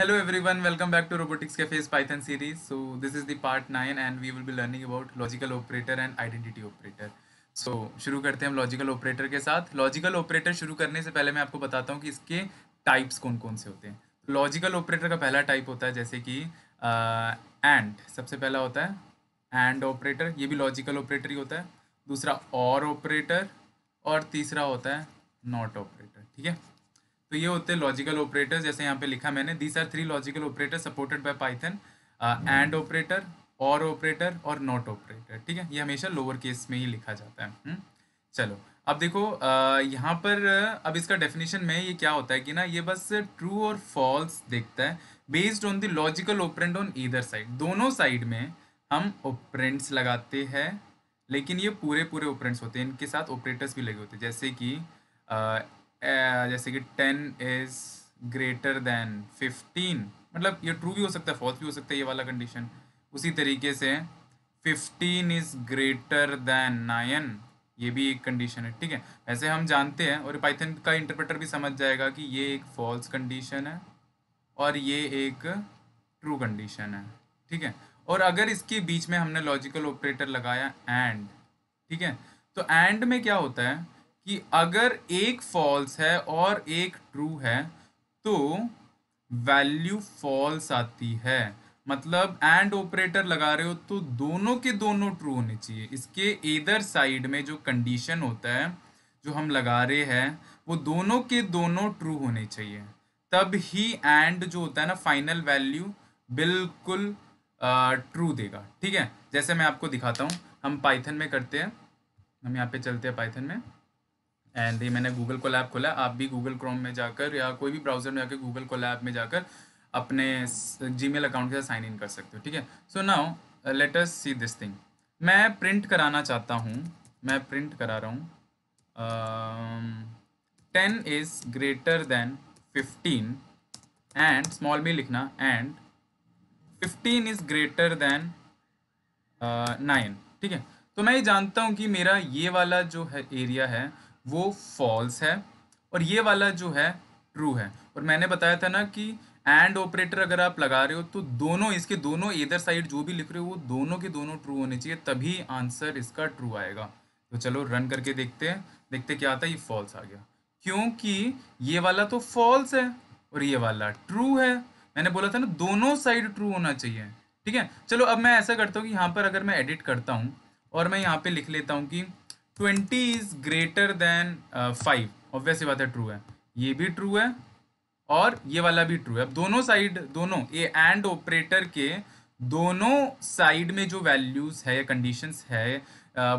Hello Hello everyone, welcome back to Robotics Cafe's Python series. So this is the part nine and we will be learning about logical operator and identity operator so शुरू करते हैं हम logical operator के साथ logical operator शुरू करने से पहले मैं आपको बताता हूँ कि इसके टाइप्स कौन कौन से होते हैं लॉजिकल ऑपरेटर का पहला टाइप होता है जैसे कि एंड uh, सबसे पहला होता है एंड ऑपरेटर ये भी लॉजिकल ऑपरेटर ही होता है दूसरा और ऑपरेटर और तीसरा होता है नॉट ऑपरेटर ठीक है तो ये होते हैं लॉजिकल ऑपरेटर्स जैसे यहाँ पे लिखा मैंने these are three logical operator supported by Python and operator or operator और नॉट ऑपरेटर ठीक है ये हमेशा लोअर केस में ही लिखा जाता है हम्म? चलो अब देखो uh, यहाँ पर uh, अब इसका डेफिनेशन में ये क्या होता है कि ना ये बस ट्रू और फॉल्स देखता है based on the logical operand on either side दोनों साइड में हम ऑपरेंट्स लगाते हैं लेकिन ये पूरे पूरे ऑपरेंट्स होते हैं इनके साथ ऑपरेटर्स भी लगे होते हैं जैसे कि uh, जैसे कि ten is greater than fifteen मतलब ये ट्रू भी हो सकता है फॉल्स भी हो सकता है ये वाला कंडीशन उसी तरीके से fifteen is greater than nine ये भी एक कंडीशन है ठीक है ऐसे हम जानते हैं और पाइथन का इंटरप्रेटर भी समझ जाएगा कि ये एक फॉल्स कंडीशन है और ये एक ट्रू कंडीशन है ठीक है और अगर इसके बीच में हमने लॉजिकल ऑपरेटर लगाया एंड ठीक है तो एंड में क्या होता है कि अगर एक फॉल्स है और एक ट्रू है तो वैल्यू फॉल्स आती है मतलब एंड ऑपरेटर लगा रहे हो तो दोनों के दोनों ट्रू होने चाहिए इसके इधर साइड में जो कंडीशन होता है जो हम लगा रहे हैं वो दोनों के दोनों ट्रू होने चाहिए तब ही एंड जो होता है ना फाइनल वैल्यू बिल्कुल ट्रू देगा ठीक है जैसे मैं आपको दिखाता हूँ हम पाइथन में करते हैं हम यहाँ पे चलते हैं पाइथन में एंड ये मैंने गूगल को लैब खोला आप भी गूगल क्रोम में जाकर या कोई भी ब्राउजर में जाकर गूगल को लैब में जाकर अपने जी अकाउंट के साथ साइन इन कर सकते हो ठीक है so now let us see this thing मैं प्रिंट कराना चाहता हूँ मैं प्रिंट करा रहा हूँ ten is greater than fifteen and small में लिखना and fifteen is greater than nine ठीक है तो मैं ये जानता हूँ कि मेरा ये वाला जो है एरिया है वो फॉल्स है और ये वाला जो है ट्रू है और मैंने बताया था ना कि एंड ऑपरेटर अगर आप लगा रहे हो तो दोनों इसके दोनों इधर साइड जो भी लिख रहे हो वो दोनों के दोनों ट्रू होने चाहिए तभी आंसर इसका ट्रू आएगा तो चलो रन करके देखते हैं देखते क्या आता है ये फॉल्स आ गया क्योंकि ये वाला तो फॉल्स है और ये वाला ट्रू है मैंने बोला था ना दोनों साइड ट्रू होना चाहिए ठीक है चलो अब मैं ऐसा करता हूँ कि यहाँ पर अगर मैं एडिट करता हूँ और मैं यहाँ पे लिख लेता हूँ कि twenty is greater than five obvious बात है ट्रू है ये भी ट्रू है और ये वाला भी ट्रू है अब दोनों साइड दोनों ए एंड ऑपरेटर के दोनों साइड में जो वैल्यूज है या कंडीशन है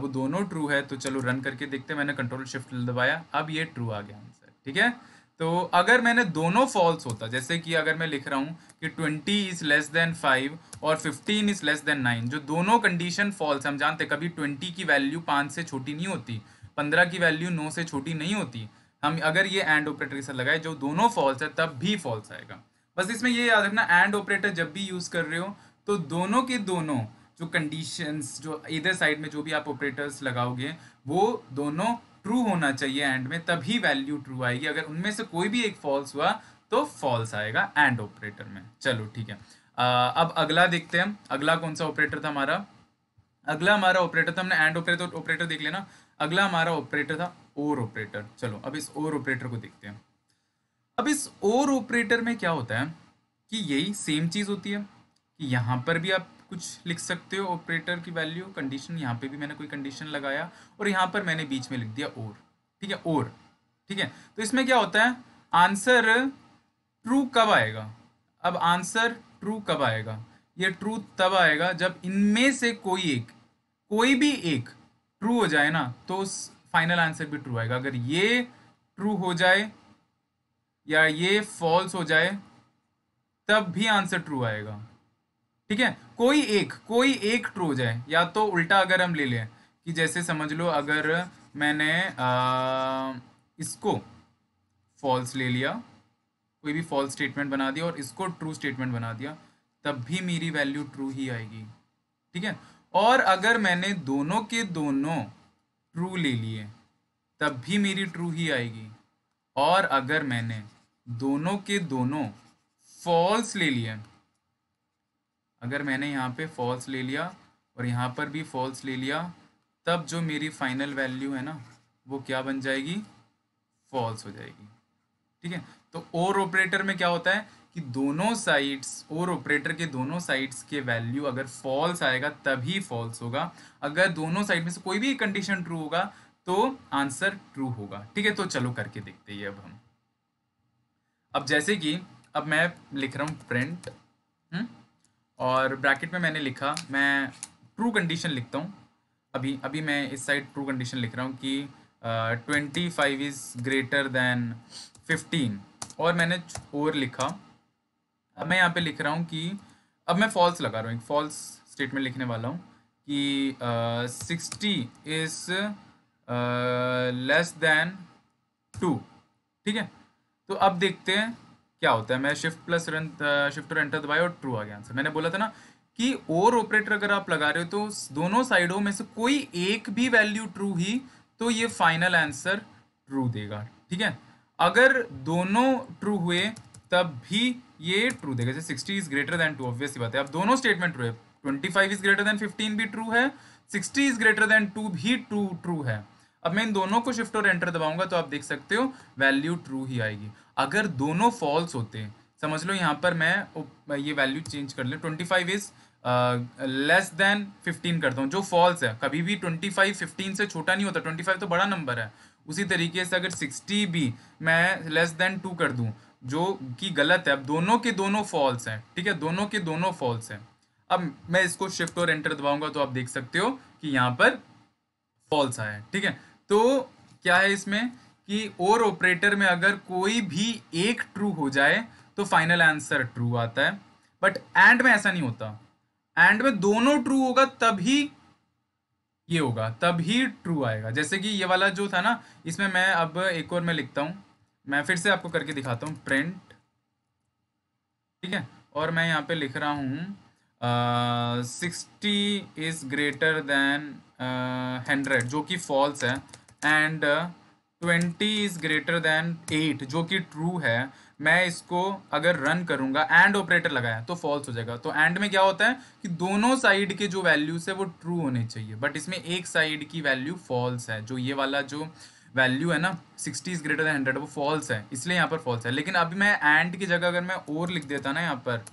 वो दोनों ट्रू है तो चलो रन करके देखते हैं मैंने कंट्रोल शिफ्ट दबाया अब ये ट्रू आ गया आंसर ठीक है तो अगर मैंने दोनों फॉल्स होता जैसे कि अगर मैं लिख रहा हूँ कि twenty is less than five और fifteen is less than nine जो दोनों कंडीशन फॉल्स हम जानते कभी ट्वेंटी की वैल्यू पाँच से छोटी नहीं होती पंद्रह की वैल्यू नौ से छोटी नहीं होती हम अगर ये एंड ऑपरेटर के साथ लगाए जो दोनों फॉल्स है तब भी फॉल्स आएगा बस इसमें ये याद रखना एंड ऑपरेटर जब भी यूज़ कर रहे हो तो दोनों के दोनों जो कंडीशंस जो इधर साइड में जो भी आप ऑपरेटर्स लगाओगे वो दोनों ट्रू होना चाहिए एंड में तभी वैल्यू ट्रू आएगी अगर उनमें से कोई भी एक फॉल्स हुआ तो फॉल्स आएगा एंड ऑपरेटर में चलो ठीक है अब अगला देखते हैं अगला कौन सा ऑपरेटर था हमारा अगला हमारा ऑपरेटर था हमने एंड ऑपरेटर ऑपरेटर देख लेना अगला हमारा ऑपरेटर था ओर ऑपरेटर चलो अब इस ओर ऑपरेटर को देखते हैं अब इस ओर ऑपरेटर में क्या होता है कि यही सेम चीज़ होती है कि यहां पर भी आप कुछ लिख सकते हो ऑपरेटर की वैल्यू कंडीशन यहाँ पे भी मैंने कोई कंडीशन लगाया और यहाँ पर मैंने बीच में लिख दिया और ठीक है और ठीक है तो इसमें क्या होता है आंसर ट्रू कब आएगा अब आंसर ट्रू कब आएगा ये ट्रू तब आएगा जब इनमें से कोई एक कोई भी एक ट्रू हो जाए ना तो फाइनल आंसर भी ट्रू आएगा अगर ये ट्रू हो जाए या ये फॉल्स हो जाए तब भी आंसर ट्रू आएगा ठीक है कोई एक कोई एक ट्रू हो जाए या तो उल्टा अगर हम ले लें कि जैसे समझ लो अगर मैंने आ, इसको फॉल्स ले लिया कोई भी फॉल्स स्टेटमेंट बना दिया और इसको ट्रू स्टेटमेंट बना दिया तब भी मेरी वैल्यू ट्रू ही आएगी ठीक है और अगर मैंने दोनों के दोनों ट्रू ले लिए तब भी मेरी ट्रू ही आएगी और अगर मैंने दोनों के दोनों फॉल्स ले लिए अगर मैंने यहाँ पे फॉल्स ले लिया और यहाँ पर भी फॉल्स ले लिया तब जो मेरी फाइनल वैल्यू है ना वो क्या बन जाएगी फॉल्स हो जाएगी ठीक है तो और ऑपरेटर में क्या होता है कि दोनों साइड्स और ऑपरेटर के दोनों साइड्स के वैल्यू अगर फॉल्स आएगा तभी फॉल्स होगा अगर दोनों साइड में से कोई भी कंडीशन ट्रू होगा तो आंसर ट्रू होगा ठीक है तो चलो करके देखते हैं अब हम अब जैसे कि अब मैं लिख रहा हूँ प्रिंट और ब्रैकेट में मैंने लिखा मैं ट्रू कंडीशन लिखता हूँ अभी अभी मैं इस साइड ट्रू कंडीशन लिख रहा हूँ कि twenty five is greater than fifteen और मैंने और लिखा अब मैं यहाँ पे लिख रहा हूँ कि अब मैं फॉल्स लगा रहा हूँ एक फॉल्स स्टेटमेंट लिखने वाला हूँ कि sixty is less than two ठीक है तो अब देखते हैं क्या होता है मैं शिफ्ट प्लस रन शिफ्ट और एंटर दबाया और ट्रू आ गया आंसर मैंने बोला था ना कि और ऑपरेटर अगर आप लगा रहे हो तो दोनों साइडों में से कोई एक भी वैल्यू ट्रू ही तो ये फाइनल आंसर ट्रू देगा ठीक है अगर दोनों ट्रू हुए तब भी ये ट्रू देगा जैसे sixty is greater than two obvious बात है अब दोनों स्टेटमेंट ट्रू है twenty five is greater than fifteen भी ट्रू है sixty is greater than two भी ट्रू ट्रू है अब मैं इन दोनों को शिफ्ट और एंटर दबाऊंगा तो आप देख सकते हो वैल्यू ट्रू ही आएगी अगर दोनों फॉल्स होते हैं समझ लो यहाँ पर मैं ये वैल्यू चेंज कर लें twenty five is less than fifteen करता हूँ जो फॉल्स है कभी भी ट्वेंटी फाइव फिफ्टीन से छोटा नहीं होता ट्वेंटी फाइव तो बड़ा नंबर है उसी तरीके से अगर सिक्सटी भी मैं लेस देन टू कर दूँ जो कि गलत है अब दोनों के दोनों फॉल्स हैं ठीक है दोनों के दोनों फॉल्स हैं अब मैं इसको शिफ्ट और एंटर दबाऊंगा तो आप देख सकते हो कि यहाँ पर फॉल्स आया ठीक है तो क्या है इसमें कि और ऑपरेटर में अगर कोई भी एक ट्रू हो जाए तो फाइनल आंसर ट्रू आता है बट एंड में ऐसा नहीं होता एंड में दोनों ट्रू होगा तभी ये होगा तभी ट्रू आएगा जैसे कि ये वाला जो था ना इसमें मैं अब एक और मैं लिखता हूं मैं फिर से आपको करके दिखाता हूँ प्रिंट ठीक है और मैं यहां पे लिख रहा हूं sixty is greater than hundred uh, जो कि फॉल्स है and twenty is greater than eight जो कि ट्रू है मैं इसको अगर रन करूंगा एंड ऑपरेटर लगाया तो फॉल्स हो जाएगा तो एंड में क्या होता है कि दोनों साइड के जो वैल्यूज है वो ट्रू होने चाहिए बट इसमें एक साइड की वैल्यू फॉल्स है जो ये वाला जो वैल्यू है ना sixty is greater than hundred वो फॉल्स है इसलिए यहाँ पर फॉल्स है लेकिन अभी मैं एंड की जगह अगर मैं और लिख देता ना यहाँ पर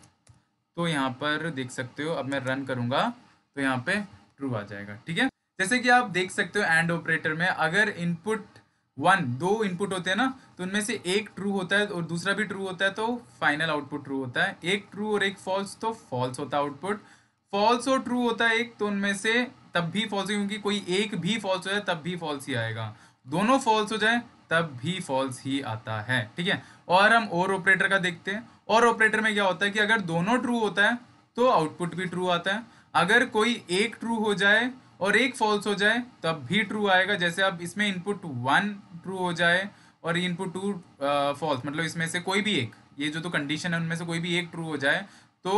तो यहाँ पर देख सकते हो अब मैं रन करूंगा तो यहाँ पे ट्रू आ जाएगा ठीक है जैसे कि आप देख सकते हो एंड ऑपरेटर में अगर इनपुट वन दो इनपुट होते हैं ना तो उनमें से एक ट्रू होता है और दूसरा भी ट्रू होता है तो फाइनल आउटपुट ट्रू होता है एक ट्रू और एक फॉल्स तो फॉल्स होता है आउटपुट फॉल्स और ट्रू होता है एक तो उनमें से तब भी फॉल्स क्योंकि कोई एक भी फॉल्स हो जाए तब भी फॉल्स ही आएगा दोनों फॉल्स हो जाए तब भी फॉल्स ही आता है ठीक है और हम और ऑपरेटर का देखते हैं और ऑपरेटर में क्या होता है कि अगर दोनों ट्रू होता है तो आउटपुट भी ट्रू आता है अगर कोई एक ट्रू हो जाए और एक फॉल्स हो जाए तब भी ट्रू आएगा जैसे अब इसमें इनपुट वन ट्रू हो जाए और इनपुट टू फॉल्स मतलब इसमें से कोई भी एक ये जो तो कंडीशन है उनमें से कोई भी एक ट्रू हो जाए तो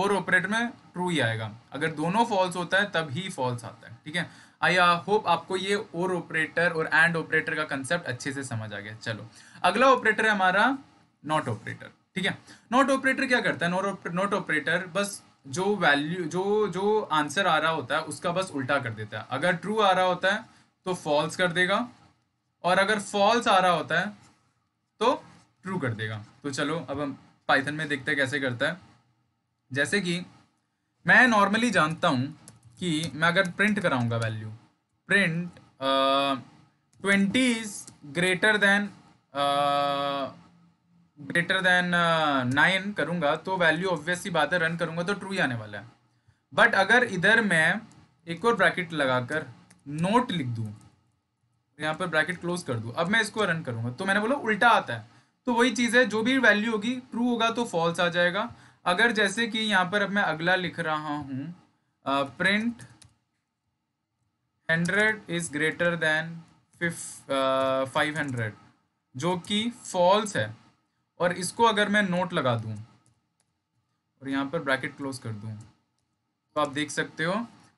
और ऑपरेटर में ट्रू ही आएगा अगर दोनों फॉल्स होता है तब ही फॉल्स आता है ठीक है आई होप आपको ये और ऑपरेटर और एंड ऑपरेटर का कंसेप्ट अच्छे से समझ आ गया चलो अगला ऑपरेटर है हमारा नॉट ऑपरेटर ठीक है नॉट ऑपरेटर क्या करता है नॉट ऑपरेटर बस जो वैल्यू जो जो आंसर आ रहा होता है उसका बस उल्टा कर देता है अगर ट्रू आ रहा होता है तो फॉल्स कर देगा और अगर फॉल्स आ रहा होता है तो ट्रू कर देगा तो चलो अब हम पाइथन में देखते हैं कैसे करता है जैसे कि मैं नॉर्मली जानता हूँ कि मैं अगर प्रिंट कराऊंगा value print twenty is greater than greater than nine करूंगा तो वैल्यू ऑब्वियसली बात है रन करूंगा तो ट्रू ही आने वाला है बट अगर इधर मैं एक और ब्रैकेट लगाकर नोट लिख दूँ यहाँ पर ब्रैकेट क्लोज कर दू अब मैं इसको रन करूंगा तो मैंने बोला उल्टा आता है तो वही चीज़ है जो भी वैल्यू होगी ट्रू होगा तो फॉल्स आ जाएगा अगर जैसे कि यहाँ पर अब मैं अगला लिख रहा हूँ print hundred is greater than fif five hundred जो कि फॉल्स है और इसको अगर मैं नोट लगा दूं और यहाँ पर ब्रैकेट क्लोज कर दूं तो आप देख सकते हो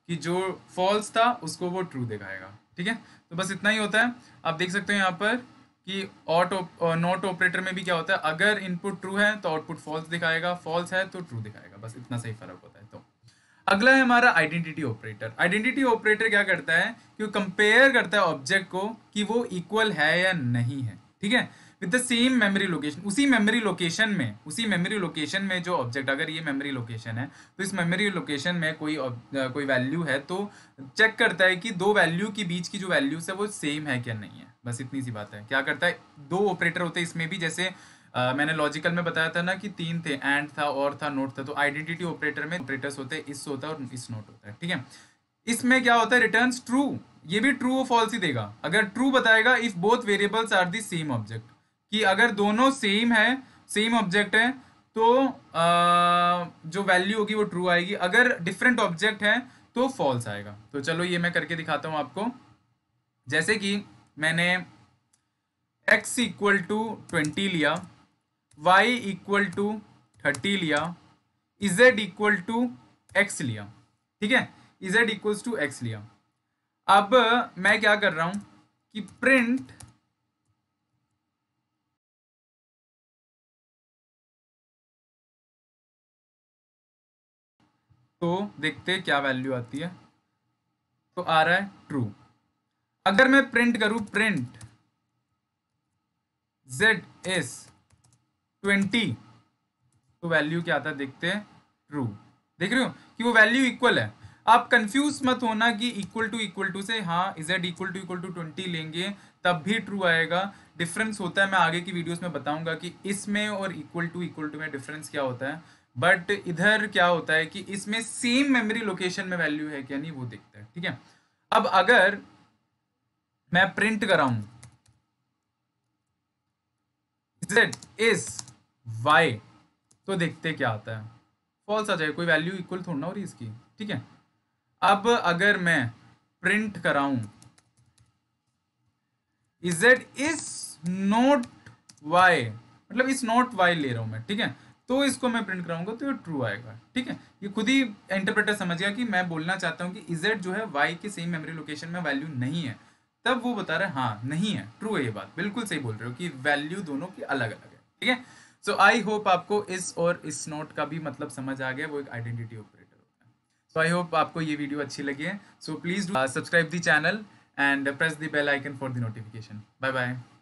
कि जो फॉल्स था उसको वो ट्रू दिखाएगा ठीक है तो बस इतना ही होता है आप देख सकते हो यहाँ पर कि ऑट नॉट ऑपरेटर में भी क्या होता है अगर इनपुट ट्रू है तो आउटपुट फॉल्स दिखाएगा फॉल्स है तो ट्रू दिखाएगा बस इतना सही फर्क होता है तो अगला है हमारा आइडेंटिटी ऑपरेटर आइडेंटिटी ऑपरेटर क्या करता है कि कंपेयर करता है ऑब्जेक्ट को कि वो इक्वल है या नहीं है ठीक है with the same memory location उसी मेमोरी लोकेशन में उसी मेमोरी लोकेशन में जो ऑब्जेक्ट अगर ये मेमोरी लोकेशन है तो इस मेमोरी लोकेशन में कोई कोई वैल्यू है तो चेक करता है कि दो वैल्यू के बीच की जो वैल्यूज है वो सेम है क्या नहीं है बस इतनी सी बात है क्या करता है दो ऑपरेटर होते हैं इसमें भी जैसे Uh, मैंने लॉजिकल में बताया था ना कि तीन थे एंड था और था नोट था तो आइडेंटिटी ऑपरेटर में ऑपरेटर्स होते हैं इस होता है और इस नोट होता है ठीक है इसमें क्या होता है रिटर्न ट्रू ये भी ट्रू और फॉल्स ही देगा अगर ट्रू बताएगा if both variables are the same object कि अगर दोनों सेम है सेम ऑब्जेक्ट है तो आ, जो वैल्यू होगी वो ट्रू आएगी अगर डिफरेंट ऑब्जेक्ट है तो फॉल्स आएगा तो चलो ये मैं करके दिखाता हूँ आपको जैसे कि मैंने x इक्वल टू ट्वेंटी लिया y इक्वल टू थर्टी लिया z इक्वल टू एक्स लिया ठीक है z इक्वल्स टू एक्स लिया अब मैं क्या कर रहा हूँ कि प्रिंट तो देखते हैं क्या वैल्यू आती है तो आ रहा है ट्रू अगर मैं प्रिंट करूं प्रिंट जेड एस ट्वेंटी तो वैल्यू क्या आता है देखते हैं ट्रू देख रहे हो कि वो वैल्यू इक्वल है आप कंफ्यूज मत होना कि इक्वल टू इक्वल टू से हाँ z equal to equal to twenty लेंगे तब भी ट्रू आएगा डिफरेंस होता है मैं आगे की वीडियोस में बताऊंगा कि इसमें और इक्वल टू इक्वल टू में डिफरेंस क्या होता है बट इधर क्या होता है कि इसमें सेम मेमोरी लोकेशन में वैल्यू है क्या नहीं वो देखता है ठीक है अब अगर मैं प्रिंट कराऊं z इज y तो देखते क्या आता है फॉल्स आ जाएगा कोई वैल्यू इक्वल थोड़ी ना हो रही इसकी ठीक है अब अगर मैं प्रिंट कराऊं z इज नोट y मतलब इस नोट y ले रहा हूं मैं ठीक है तो इसको मैं प्रिंट कराऊंगा तो ये ट्रू आएगा ठीक है ये खुद ही इंटरप्रेटर समझ गया कि मैं बोलना चाहता हूँ कि इजेड जो है वाई के सेम मेमोरी लोकेशन में वैल्यू नहीं है तब वो बता रहे हाँ नहीं है ट्रू है ये बात बिल्कुल सही बोल रहे हो कि वैल्यू दोनों की अलग अलग है ठीक है सो आई होप आपको इस और इस नोट का भी मतलब समझ आ गया वो एक आइडेंटिटी ऑपरेटर होता है सो आई होप आपको ये वीडियो अच्छी लगी है so please subscribe the channel and press the bell icon for the notification bye bye